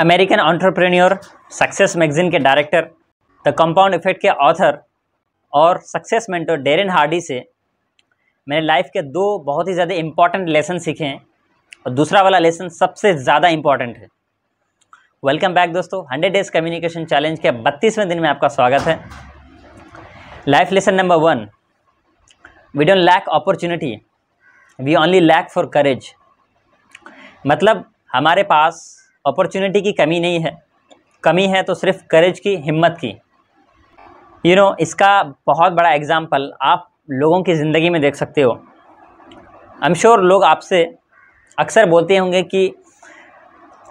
American entrepreneur success magazine के director the compound effect के author और सक्सेस मेंटर डेरिन हार्डी से मैंने लाइफ के दो बहुत ही ज़्यादा इम्पॉर्टेंट लेसन सीखे हैं और दूसरा वाला लेसन सबसे ज़्यादा इम्पॉर्टेंट है वेलकम बैक दोस्तों हंड्रेड डेज कम्युनिकेशन चैलेंज के बत्तीसवें दिन में आपका स्वागत है life lesson number one we don't lack opportunity we only lack for courage मतलब हमारे पास अपॉर्चुनिटी की कमी नहीं है कमी है तो सिर्फ करेज की हिम्मत की यू you नो know, इसका बहुत बड़ा एग्ज़ाम्पल आप लोगों की ज़िंदगी में देख सकते हो आई एम श्योर लोग आपसे अक्सर बोलते होंगे कि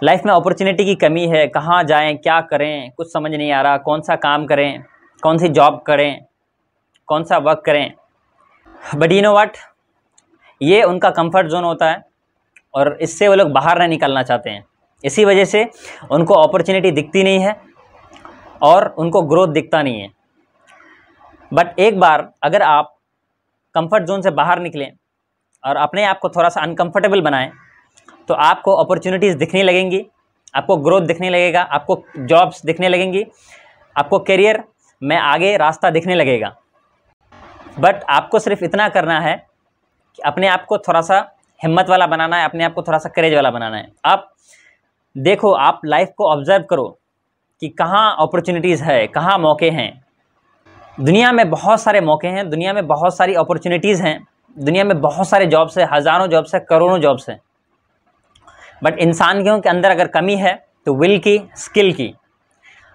लाइफ में अपॉर्चुनिटी की कमी है कहाँ जाएं क्या करें कुछ समझ नहीं आ रहा कौन सा काम करें कौन सी जॉब करें कौन सा वर्क करें बट यू नो वट ये उनका कंफर्ट जोन होता है और इससे वो लोग बाहर नहीं निकलना चाहते हैं इसी वजह से उनको अपॉर्चुनिटी दिखती नहीं है और उनको ग्रोथ दिखता नहीं है बट एक बार अगर आप कंफर्ट जोन से बाहर निकलें और अपने आप को थोड़ा सा अनकंफर्टेबल बनाएं तो आपको अपॉर्चुनिटीज़ दिखने लगेंगी आपको ग्रोथ दिखने लगेगा आपको जॉब्स दिखने लगेंगी आपको करियर में आगे रास्ता दिखने लगेगा बट आपको सिर्फ इतना करना है कि अपने आप को थोड़ा सा हिम्मत वाला बनाना है अपने आप को थोड़ा सा करेज वाला बनाना है आप देखो आप लाइफ को ऑब्ज़र्व करो कि कहाँ अपॉर्चुनिटीज़ है कहाँ मौके हैं दुनिया में बहुत सारे मौके हैं दुनिया में बहुत सारी अपॉर्चुनिटीज़ हैं दुनिया में बहुत सारे जॉब्स हैं हज़ारों जॉब्स हैं करोड़ों जॉब्स हैं बट इंसानियों के अंदर अगर कमी है तो विल की स्किल की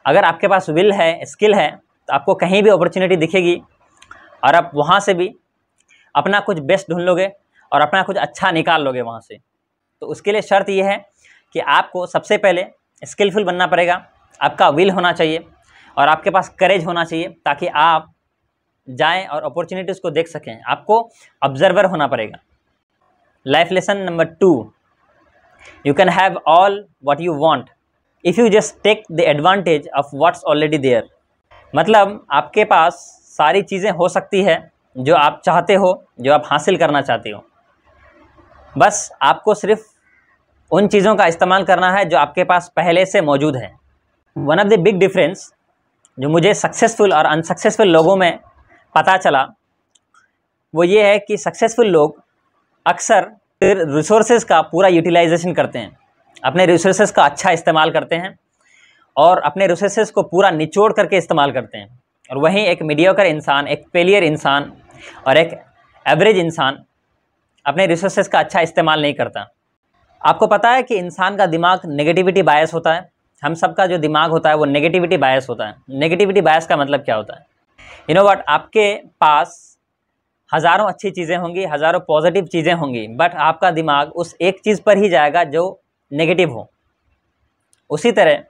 अगर आपके पास विल है स्किल है तो आपको कहीं भी अपॉर्चुनिटी दिखेगी और आप वहाँ से भी अपना कुछ बेस्ट ढूंढ लोगे और अपना कुछ अच्छा निकाल लोगे वहाँ से तो उसके लिए शर्त यह है कि आपको सबसे पहले स्किलफुल बनना पड़ेगा आपका विल होना चाहिए और आपके पास करेज होना चाहिए ताकि आप जाएं और अपॉर्चुनिटीज़ को देख सकें आपको ऑब्जर्वर होना पड़ेगा life lesson number two you can have all what you want if you just take the advantage of what's already there मतलब आपके पास सारी चीज़ें हो सकती है जो आप चाहते हो जो आप हासिल करना चाहते हो बस आपको सिर्फ उन चीज़ों का इस्तेमाल करना है जो आपके पास पहले से मौजूद है one of the big difference जो मुझे सक्सेसफुल और अनसक्सेसफुल लोगों में पता चला वो ये है कि सक्सेसफुल लोग अक्सर फिर रिसोर्सेज का पूरा यूटिलाइजेशन करते हैं अपने रिसोर्सेज का अच्छा इस्तेमाल करते हैं और अपने रिसोर्सेज को पूरा निचोड़ करके इस्तेमाल करते हैं और वहीं एक मीडियोकर इंसान एक फेलियर इंसान और एक एवरेज इंसान अपने रिसोर्सेज का अच्छा इस्तेमाल नहीं करता आपको पता है कि इंसान का दिमाग नेगेटिविटी बायस होता है हम सब का जो दिमाग होता है वो नेगेटिविटी बायस होता है नेगेटिविटी बायस का मतलब क्या होता है यू नो वट आपके पास हज़ारों अच्छी चीज़ें होंगी हज़ारों पॉजिटिव चीज़ें होंगी बट आपका दिमाग उस एक चीज़ पर ही जाएगा जो नेगेटिव हो उसी तरह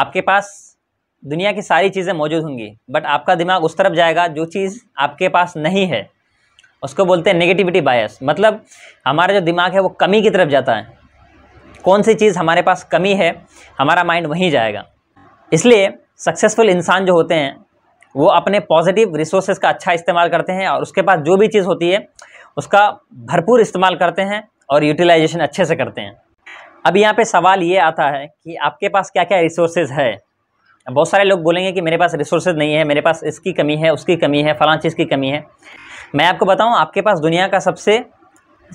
आपके पास दुनिया की सारी चीज़ें मौजूद होंगी बट आपका दिमाग उस तरफ जाएगा जो चीज़ आपके पास नहीं है उसको बोलते हैं नेगेटिविटी बायस मतलब हमारा जो दिमाग है वो कमी की तरफ जाता है कौन सी चीज़ हमारे पास कमी है हमारा माइंड वहीं जाएगा इसलिए सक्सेसफुल इंसान जो होते हैं वो अपने पॉजिटिव रिसोर्सेज का अच्छा इस्तेमाल करते हैं और उसके पास जो भी चीज़ होती है उसका भरपूर इस्तेमाल करते हैं और यूटिलाइजेशन अच्छे से करते हैं अब यहाँ पे सवाल ये आता है कि आपके पास क्या क्या रिसोर्सेज है बहुत सारे लोग बोलेंगे कि मेरे पास रिसोर्सेज नहीं है मेरे पास इसकी कमी है उसकी कमी है फलां चीज़ की कमी है मैं आपको बताऊँ आपके पास दुनिया का सबसे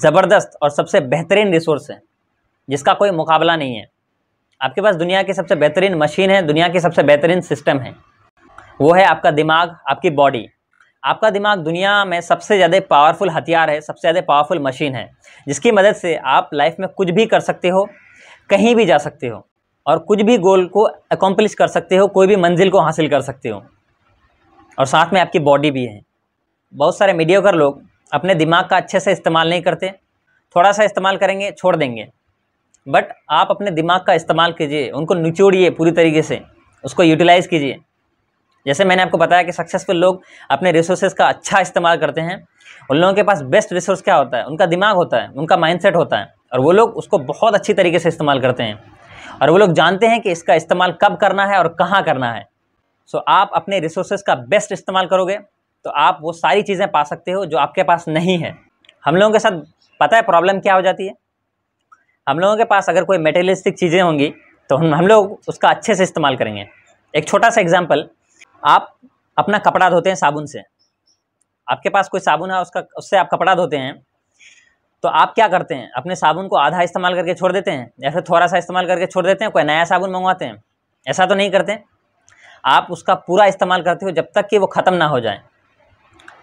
ज़बरदस्त और सबसे बेहतरीन रिसोर्स है जिसका कोई मुकाबला नहीं है आपके पास दुनिया की सबसे बेहतरीन मशीन है दुनिया की सबसे बेहतरीन सिस्टम है वो है आपका दिमाग आपकी बॉडी आपका दिमाग दुनिया में सबसे ज़्यादा पावरफुल हथियार है सबसे ज़्यादा पावरफुल मशीन है जिसकी मदद से आप लाइफ में कुछ भी कर सकते हो कहीं भी जा सकते हो और कुछ भी गोल को अकम्पलिश कर सकते हो कोई भी मंजिल को हासिल कर सकते हो और साथ में आपकी बॉडी भी है बहुत सारे मीडियोकर लोग अपने दिमाग का अच्छे से इस्तेमाल नहीं करते थोड़ा सा इस्तेमाल करेंगे छोड़ देंगे बट आप अपने दिमाग का इस्तेमाल कीजिए उनको निचोड़िए पूरी तरीके से उसको यूटिलाइज़ कीजिए जैसे मैंने आपको बताया कि सक्सेसफुल लोग अपने रिसोर्सेज का अच्छा इस्तेमाल करते हैं उन लोगों के पास बेस्ट रिसोर्स क्या होता है उनका दिमाग होता है उनका माइंडसेट होता है और वो लोग उसको बहुत अच्छी तरीके से इस्तेमाल करते हैं और वो लोग जानते हैं कि इसका इस्तेमाल कब करना है और कहाँ करना है सो आप अपने रिसोर्सेज का बेस्ट इस्तेमाल करोगे तो आप वो सारी चीज़ें पा सकते हो जो आपके पास नहीं है हम लोगों के साथ पता है प्रॉब्लम क्या हो जाती है हम लोगों के पास अगर कोई मेटेरियलिस्टिक चीज़ें होंगी तो हम हम लोग उसका अच्छे से इस्तेमाल करेंगे एक छोटा सा एग्जाम्पल आप अपना कपड़ा धोते हैं साबुन से आपके पास कोई साबुन है उसका उससे आप कपड़ा धोते हैं तो आप क्या करते हैं अपने साबुन को आधा इस्तेमाल करके छोड़ देते हैं या फिर थोड़ा सा इस्तेमाल करके छोड़ देते हैं कोई नया साबुन मंगवाते हैं ऐसा तो नहीं करते आप उसका पूरा इस्तेमाल करते हो जब तक कि वो ख़त्म ना हो जाए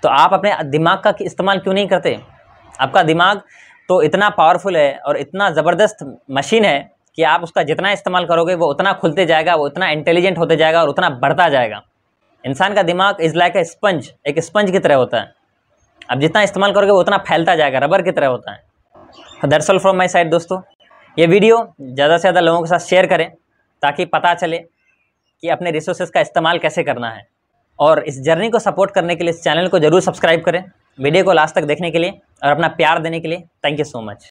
तो आप अपने दिमाग का इस्तेमाल क्यों नहीं करते आपका दिमाग तो इतना पावरफुल है और इतना ज़बरदस्त मशीन है कि आप उसका जितना इस्तेमाल करोगे वो उतना खुलते जाएगा वो उतना इंटेलिजेंट होते जाएगा और उतना बढ़ता जाएगा इंसान का दिमाग इज़ लाइक ए स्पंज एक स्पंज की तरह होता है अब जितना इस्तेमाल करोगे वो उतना फैलता जाएगा रबर की तरह होता है दरअसल फ्रॉम माई साइड दोस्तों ये वीडियो ज़्यादा से ज़्यादा लोगों के साथ शेयर करें ताकि पता चले कि अपने रिसोर्सेज का इस्तेमाल कैसे करना है और इस जर्नी को सपोर्ट करने के लिए इस चैनल को ज़रूर सब्सक्राइब करें वीडियो को लास्ट तक देखने के लिए और अपना प्यार देने के लिए थैंक यू सो मच